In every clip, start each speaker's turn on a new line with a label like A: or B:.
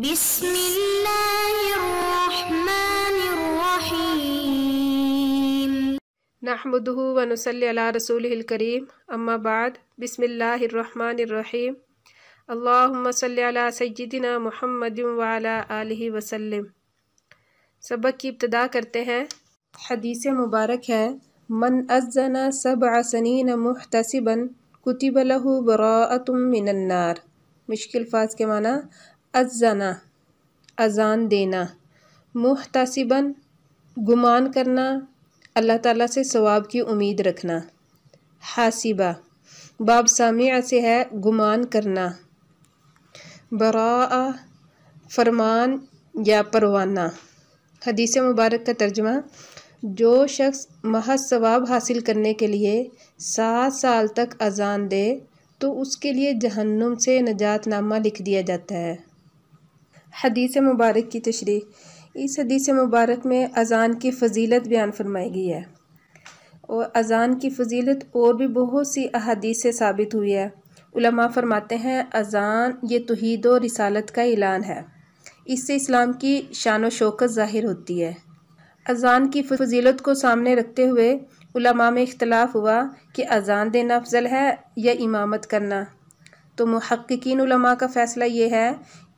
A: بسم الله الرحمن الرحيم نحمده ونصلي على رسوله الكريم أما بعد بسم الله الرحمن الرحيم اللهم صل على سيدنا محمد وعلى آله वसल्लम सबक की इब्तदा करते हैं हदीस मुबारक है मन अजना सब आसनीन मुहतसबन कुतिबलहु बरातुम मिनन्नार मुश्किल फाज के माना अज़ना अज़ान देना मुहतासिबन गुमान करना अल्लाह ताला से सवाब की उम्मीद रखना हासिबा बाब सामिया से है गुमान करना बरा फरमान या परवाना हदीस मुबारक का तर्जमा जो शख्स महज सवाब हासिल करने के लिए सात साल तक अजान दे तो उसके लिए जहन्नुम से नजात नामा लिख दिया जाता है हदीस मुबारक की तशरी इस हदीस मुबारक में अज़ान की फजीलत बयान फरमाई गई है और अज़ान की फजीलत और भी बहुत सी अहदीस से साबित हुई है उलमा फरमाते हैं अज़ान ये तोहद और रिसालत का ऐलान है इससे इस्लाम की शान शौकत ज़ाहिर होती है अज़ान की फजीलत को सामने रखते हुए उलमा में इख्तलाफ हुआ कि अज़ान देना अफजल है या इमामत करना तो महक्कीन का फ़ैसला ये है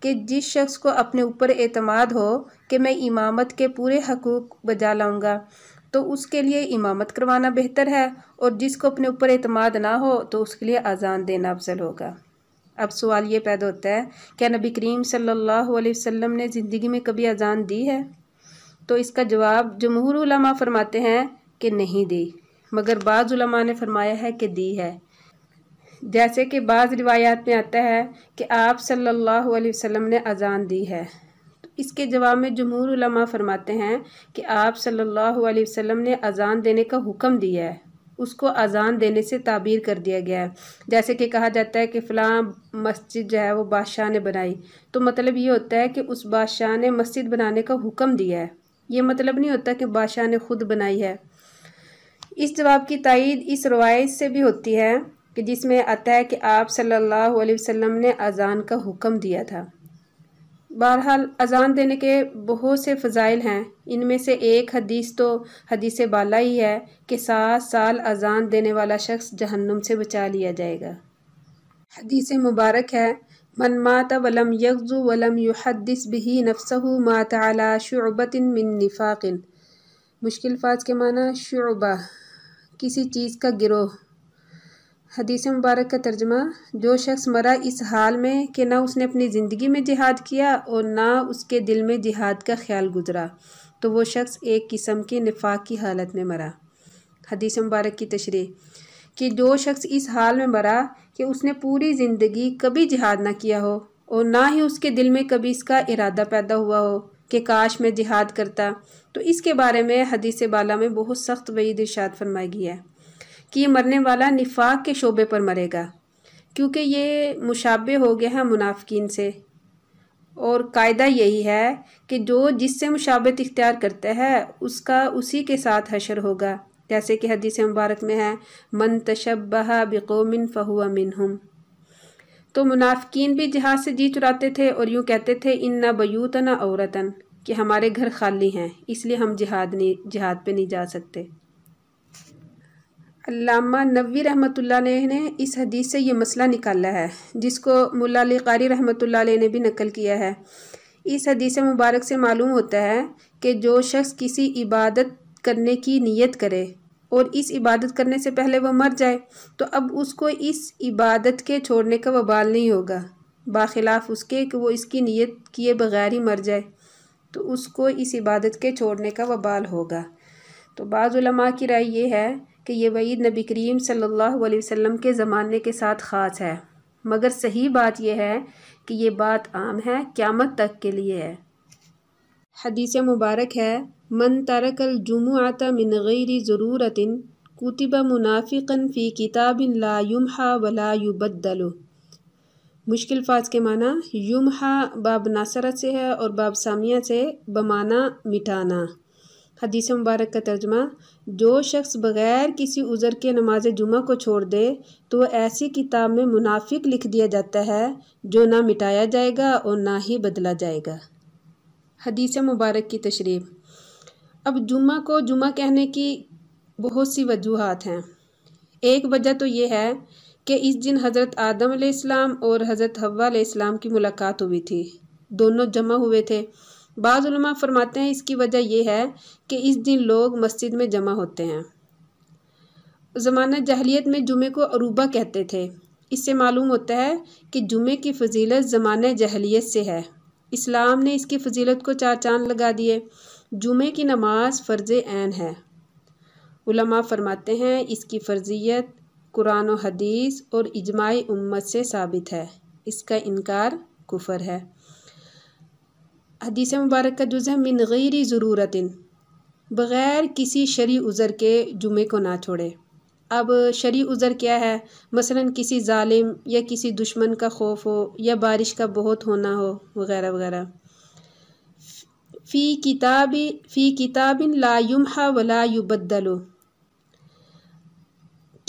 A: कि जिस शख्स को अपने ऊपर एतमाद हो कि मैं इमामत के पूरे हकूक़ बजा लाऊँगा तो उसके लिए इमामत करवाना बेहतर है और जिसको अपने ऊपर अतमाद ना हो तो उसके लिए अजान देना अफजल होगा अब सवाल ये पैदा होता है क्या नबी करीम सल्लल्लाहु अलैहि वसल्लम ने ज़िंदगी में कभी अजान दी है तो इसका जवाब जमहूर फरमाते हैं कि नहीं दी मगर बाज़ ने फरमाया है कि दी है जैसे कि बाज़ रिवायात में आता है कि आप सल्लल्लाहु अलैहि वसल्लम ने अज़ान दी है तो इसके जवाब में जमहूर उलमा फरमाते हैं कि आप सल्लल्लाहु अलैहि वसल्लम ने अज़ान देने का हुक्म दिया है उसको अज़ान देने से ताबीर कर दिया गया है जैसे कि कहा जाता है कि फ़लाँ मस्जिद जो है वो बादशाह ने बनाई तो मतलब ये होता है कि उस बादशाह ने मस्जिद बनाने का हुक्म दिया है ये मतलब नहीं होता कि बादशाह ने खुद बनाई है इस जवाब की तइद इस रवायत से भी होती है कि जिसमें आता है कि आप सल्लल्लाहु अलैहि वसल्लम ने अज़ान का हुक्म दिया था बहरहाल अज़ान देने के बहुत से फ़जाइल हैं इनमें से एक हदीस तो हदीस बाला ही है कि सात साल अज़ान देने वाला शख्स जहन्नुम से बचा लिया जाएगा हदीस मुबारक है मन माता वलम यकज़ु वलम युहदस बिही नफसहु मात अला शुबतिन मिन निफाकिन मुश्किल फाज के माना शुबा किसी चीज़ का गिरोह हदीस मुबारक का तर्जमा जो शख्स मरा इस हाल में कि ना उसने अपनी ज़िंदगी में जिहाद किया और ना उसके दिल में जिहाद का ख्याल गुजरा तो वो शख्स एक किस्म के निफाक की हालत में मरा हदीस मुबारक की तशरी कि जो शख्स इस हाल में मरा कि उसने पूरी ज़िंदगी कभी जिहाद ना किया हो और ना ही उसके दिल में कभी इसका इरादा पैदा हुआ हो कि काश में जिहाद करता तो इसके बारे में हदीस बाला में बहुत सख्त वही दिशात फरमाई गई है कि ये मरने वाला निफाक के शोबे पर मरेगा क्योंकि ये मुशाबे हो गया है मुनाफिन से और कायदा यही है कि जो जिससे मुशाबत इख्तियार करता है उसका उसी के साथ हशर होगा जैसे कि हदीस मुबारक में है मन तशबह बिकोमिन फ़हुआ मिनहम तो मुनाफिकीन भी जहाज से जी चुराते थे और यूँ कहते थे इन बयूत ना औरतन कि हमारे घर खाली हैं इसलिए हम जिहाद नहीं जिहाद पे नहीं जा सकते अल्लामा नबी रहमत ने, ने इस हदीस से ये मसला निकाला है जिसको मुला कारी रहमत ने भी नकल किया है इस हदीस मुबारक से मालूम होता है कि जो शख्स किसी इबादत करने की नीयत करे और इस इबादत करने से पहले वह मर जाए तो अब उसको इस इबादत के छोड़ने का वबाल नहीं होगा बाखिलाफ़ उसके कि वो इसकी नीयत किए बगैर ही मर जाए तो उसको इस इबादत के छोड़ने का वबाल होगा तो बाज़ की राय ये है कि यह वईद नबी करीम सल्ला वसम के ज़माने के साथ ख़ास है मगर सही बात यह है कि ये बात आम है क़्यामत तक के लिए है हदीस मुबारक है मन तरकल जुमुआता मिन गैरी ज़रूरतिन कुतबा मुनाफिकन फ़ी किताबिन ला युमहा वला बदलो मुश्किल फाज के माना हा बाब नासरत से है और बाब सामिया से बमाना मिटाना हदीस मुबारक का तर्जमा जो शख्स बग़ैर किसी उज़र के नमाज जुमा को छोड़ दे तो ऐसी किताब में मुनाफिक लिख दिया जाता है जो ना मिटाया जाएगा और ना ही बदला जाएगा हदीस मुबारक की तशरीफ अब जुमा को जुमा कहने की बहुत सी वजूहत हैं एक वजह तो ये है कि इस दिन हज़रत आदम आसमाम और हज़रत हवा आसमाम की मुलाकात हुई थी दोनों जमा हुए थे बाज़ुलमा फरमाते हैं इसकी वजह यह है कि इस दिन लोग मस्जिद में जमा होते हैं ज़माना जहलीत में जुमे को अरूबा कहते थे इससे मालूम होता है कि जुमे की फजीलत ज़मान जहलीत से है इस्लाम ने इसकी फजीलत को चार चांद लगा दिए जुमे की नमाज फ़र्ज ऐन है उलमा फरमाते हैं इसकी फ़र्जियत कुरान हदीस और इजमाई उम्मत से साबित है इसका इनकार कुफर है हदीस मुबारक का जुज़ है मिन गैर ज़रूरत बग़ैर किसी शरी उज़र के जुमे को ना छोड़े अब शरी उज़र क्या है मसलन किसी ालिम या किसी दुश्मन का खौफ हो या बारिश का बहुत होना हो वगैरह वगैरह फ़ी किताब फ़ी किताबिन लायुम वला युबदलो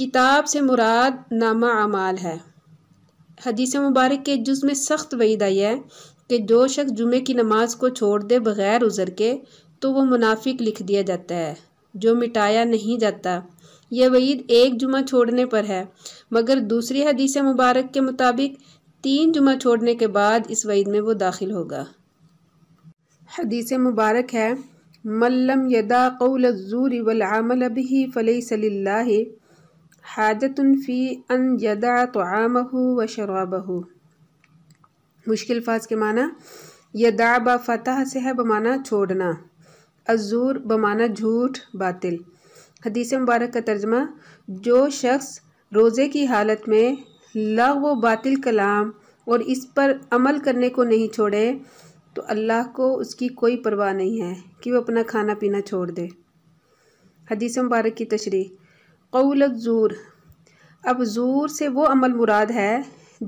A: किताब से मुराद नामा अमाल है हदीस मुबारक के जुज़ में सख्त वहीदा यह है कि जो शख्स जुमे की नमाज को छोड़ दे बग़ैर उज़र के तो वो मुनाफिक लिख दिया जाता है जो मिटाया नहीं जाता यह वईद एक जुमा छोड़ने पर है मगर दूसरी हदीस मुबारक के मुताबिक तीन जुमा छोड़ने के बाद इस वईद में वो दाखिल होगा हदीस मुबारक है मल्लम यदा जूरी वलामल भी फ़लई सल्ला हाजतफ़ी अन यदा तो आमहू व शराबहू मुश्किल फाज के माना यदा ब फतह से है बमाना छोड़ना अजूर बमाना झूठ बातिल हदीस मुबारक का तर्जमा जो शख्स रोज़े की हालत में लग व बातिल कलाम और इस पर अमल करने को नहीं छोड़े तो अल्लाह को उसकी कोई परवाह नहीं है कि वह अपना खाना पीना छोड़ दे हदीस मुबारक की तशरी कौल ज़ूर अब ज़ूर से वो अमल मुराद है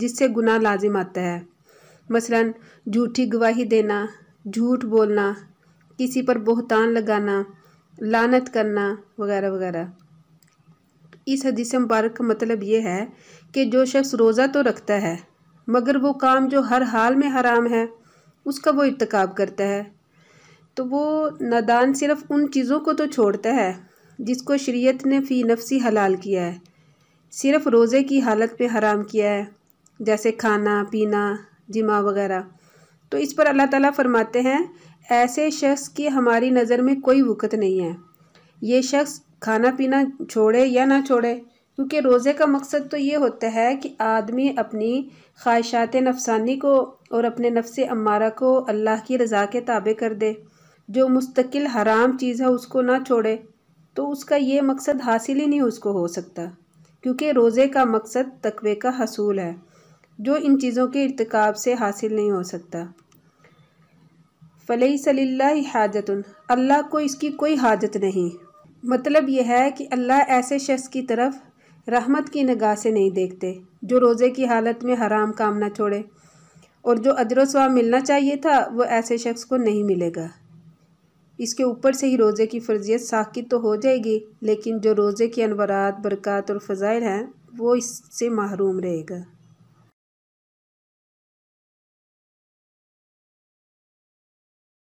A: जिससे गुनाह लाजिम आता है मसलन झूठी गवाही देना झूठ बोलना किसी पर बहुतान लगाना लानत करना वगैरह वगैरह इस हदीस मुबारक का मतलब ये है कि जो शख्स रोज़ा तो रखता है मगर वो काम जो हर हाल में हराम है उसका वो इतकब करता है तो वो नादान सिर्फ उन चीज़ों को तो छोड़ता है जिसको शरीयत ने फ़ी नफसी हलाल किया है सिर्फ रोज़े की हालत पे हराम किया है जैसे खाना पीना जिमा वगैरह तो इस पर अल्लाह ताला फरमाते हैं ऐसे शख्स की हमारी नज़र में कोई वक़्त नहीं है ये शख्स खाना पीना छोड़े या ना छोड़े क्योंकि रोज़े का मकसद तो ये होता है कि आदमी अपनी ख्वाहिशात नफसानी को और अपने नफ्स अमारा को अल्लाह की रज़ा के ताबे कर दे जो मुस्तकिल हराम चीज़ है उसको ना छोड़े तो उसका ये मकसद हासिल ही नहीं उसको हो सकता क्योंकि रोज़े का मकसद तकवे का हसूल है जो इन चीज़ों के इरतकब से हासिल नहीं हो सकता फ़लई सल्ला हाजत अल्लाह को इसकी कोई हाजत नहीं मतलब यह है कि अल्लाह ऐसे शख्स की तरफ रहमत की नगाह से नहीं देखते जो रोज़े की हालत में हराम काम ना छोड़े और जो अजर स्वाब मिलना चाहिए था वो ऐसे शख्स को नहीं मिलेगा इसके ऊपर से ही रोज़े की फर्जियत साकित तो हो जाएगी लेकिन जो रोज़े के अनवरात बरक़ात और फ़ज़ाइल हैं वो इससे महरूम रहेगा